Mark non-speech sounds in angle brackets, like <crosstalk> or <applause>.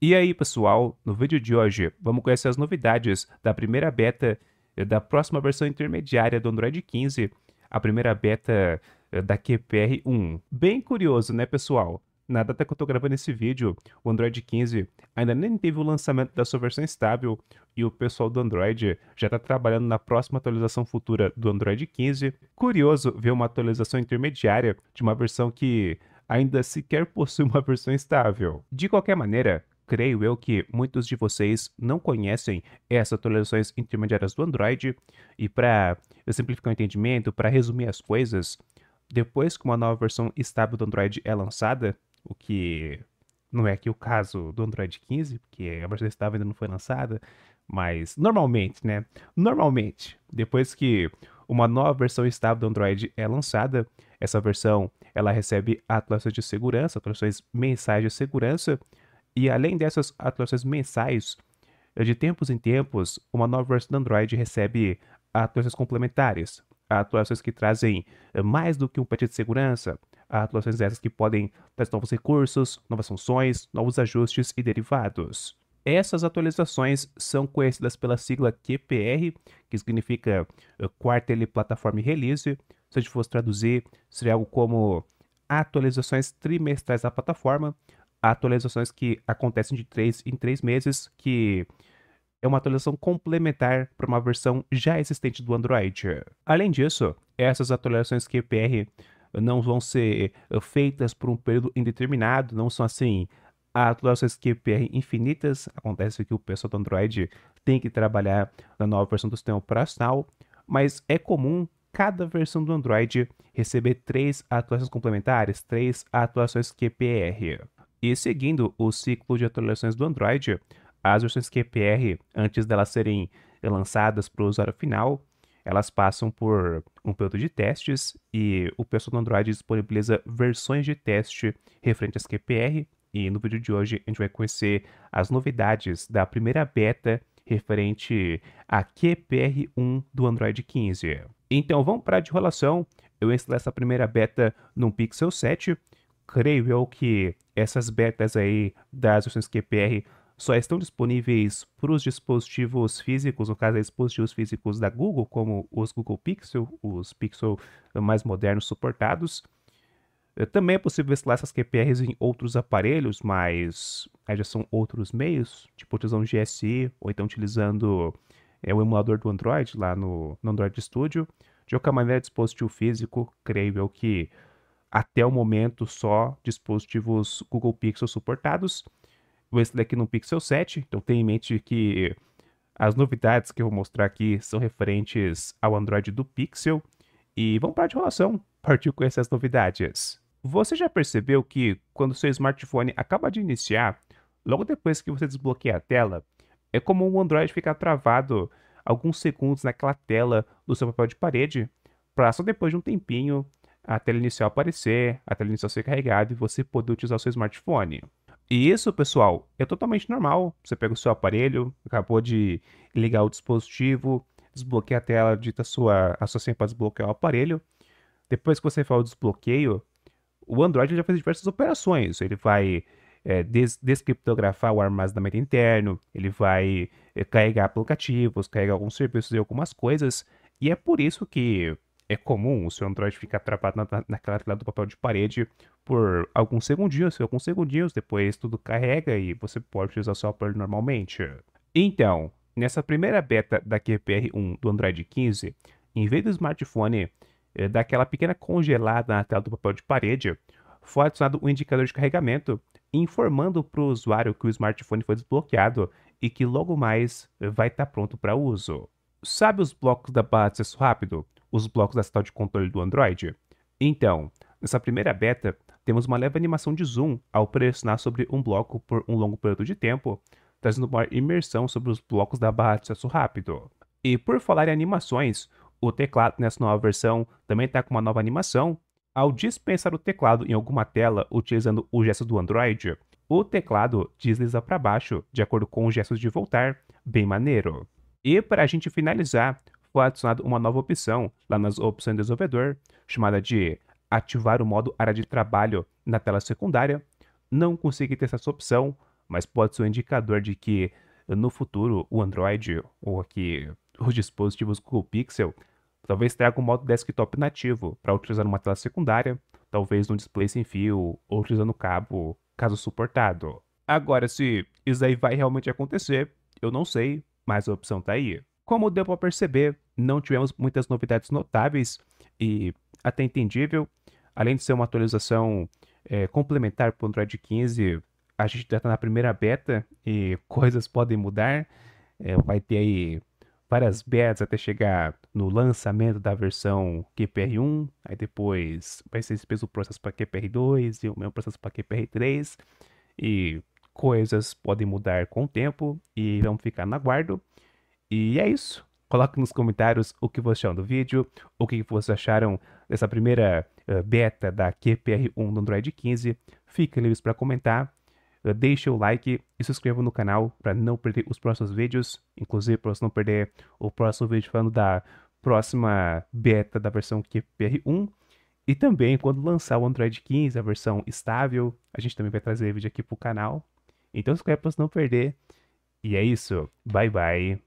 E aí, pessoal, no vídeo de hoje vamos conhecer as novidades da primeira beta eh, da próxima versão intermediária do Android 15, a primeira beta eh, da QPR 1. Bem curioso, né, pessoal? Na data que eu tô gravando esse vídeo, o Android 15 ainda nem teve o lançamento da sua versão estável e o pessoal do Android já está trabalhando na próxima atualização futura do Android 15. Curioso ver uma atualização intermediária de uma versão que ainda sequer <laughs> possui uma versão estável. De qualquer maneira, creio eu que muitos de vocês não conhecem essas atualizações intermediárias do Android. E para simplificar o entendimento, para resumir as coisas, depois que uma nova versão estável do Android é lançada, o que não é aqui o caso do Android 15, porque a versão estável ainda não foi lançada, mas normalmente, né? Normalmente, depois que uma nova versão estável do Android é lançada, essa versão ela recebe atualizações de segurança, atualizações mensais de segurança, e além dessas atualizações mensais, eh, de tempos em tempos, uma nova versão do Android recebe atualizações complementares, atualizações que trazem eh, mais do que um patch de segurança, atualizações essas que podem trazer novos recursos, novas funções, novos ajustes e derivados. Essas atualizações são conhecidas pela sigla QPR, que significa eh, Quarterly Platform Release. Se a gente fosse traduzir, seria algo como atualizações trimestrais da plataforma, atualizações que acontecem de três em três meses, que é uma atualização complementar para uma versão já existente do Android. Além disso, essas atualizações QPR não vão ser eh, feitas por um período indeterminado, não são assim atualizações QPR infinitas. Acontece que o pessoal do Android tem que trabalhar na nova versão do sistema operacional, mas é comum cada versão do Android receber três atualizações complementares, três atualizações QPR. E seguindo o ciclo de atualizações do Android, as versões QPR, antes delas serem lançadas para o usuário final, elas passam por um período de testes e o pessoal do Android disponibiliza versões de teste referentes às QPR. E no vídeo de hoje a gente vai conhecer as novidades da primeira beta referente à QPR 1 do Android 15. Então vamos para a de enrolação. Eu instalei essa primeira beta no Pixel 7 creio eu que essas betas aí das versões QPR só estão disponíveis para os dispositivos físicos, no caso, dispositivos físicos da Google, como os Google Pixel, os Pixel mais modernos suportados. Eh, também é possível instalar essas QPRs em outros aparelhos, mas aí já são outros meios, tipo utilizando GSI ou então utilizando é, o emulador do Android lá no, no Android Studio. De qualquer maneira, dispositivo físico, creio eu que até o momento só dispositivos Google Pixel suportados. Esse daqui no Pixel 7, então tenha em mente que as novidades que eu vou mostrar aqui são referentes ao Android do Pixel. E vamos para a enrolação, partiu com essas novidades. Você já percebeu que quando seu smartphone acaba de iniciar, logo depois que você desbloqueia a tela, é como o Android ficar travado alguns segundos naquela tela do seu papel de parede, para só depois de um tempinho a tela inicial aparecer, a tela inicial ser carregada e você poder utilizar o seu smartphone. E isso, pessoal, é totalmente normal. Você pega o seu aparelho, acabou de ligar o dispositivo, desbloqueia a tela, dita a sua, a sua senha para desbloquear o aparelho. Depois que você faz o desbloqueio, o Android já faz diversas operações. Ele vai é, des descriptografar o armazenamento interno, ele vai é, carregar aplicativos, carregar alguns serviços e algumas coisas. E é por isso que é comum o seu Android ficar travado na, naquela tela do papel de parede por alguns segundinhos, alguns segundinhos, depois tudo carrega e você pode usar o software normalmente. Então, nessa primeira beta da QPR1 do Android 15, em vez do smartphone é, eh, dar aquela pequena congelada na tela do papel de parede, foi adicionado um indicador de carregamento informando para o usuário que o smartphone foi desbloqueado e que logo mais vai estar tá pronto para uso. Sabe os blocos da barra de acesso rápido? os blocos da central de controle do Android. Então, nessa primeira beta, temos uma leve animação de zoom ao pressionar sobre um bloco por um longo período de tempo, trazendo maior imersão sobre os blocos da barra de acesso rápido. E por falar em animações, o teclado nessa nova versão também está com uma nova animação. Ao dispensar o teclado em alguma tela utilizando o gesto do Android, o teclado desliza para baixo de acordo com os gestos de voltar, bem maneiro. E para a gente finalizar, foi adicionada uma nova opção lá nas opções do desenvolvedor, chamada de ativar o modo área de trabalho na tela secundária. Não consegui testar essa opção, mas pode ser um indicador de que eh, no futuro o Android ou aqui os dispositivos Google Pixel talvez traga um modo desktop nativo para utilizar numa tela secundária, talvez num display sem fio ou utilizando cabo, caso suportado. Agora, se isso aí vai realmente acontecer, eu não sei, mas a opção tá aí. Como deu para perceber, não tivemos muitas novidades notáveis e até entendível. Além de ser uma atualização é, complementar para o Android 15, a gente já está na primeira beta e <laughs> coisas podem mudar. É, vai ter aí várias betas até chegar no lançamento da versão QPR1, aí depois vai ser esse mesmo processo para QPR2 e o mesmo processo para QPR3, e coisas podem mudar com o tempo e vamos ficar na guarda. E é isso. Coloque nos comentários o que vocês acharam do vídeo, o que vocês acharam dessa primeira eh, beta da QPR1 do Android 15. Fiquem livres para comentar, eh, deixe o like e se inscreva no canal para não perder os próximos vídeos, inclusive para você não perder o próximo vídeo falando da próxima beta da versão QPR1. E também, quando lançar o Android 15, a versão estável, a gente também vai trazer vídeo aqui para o canal. Então se inscreva para você não perder. E é isso. Bye, bye.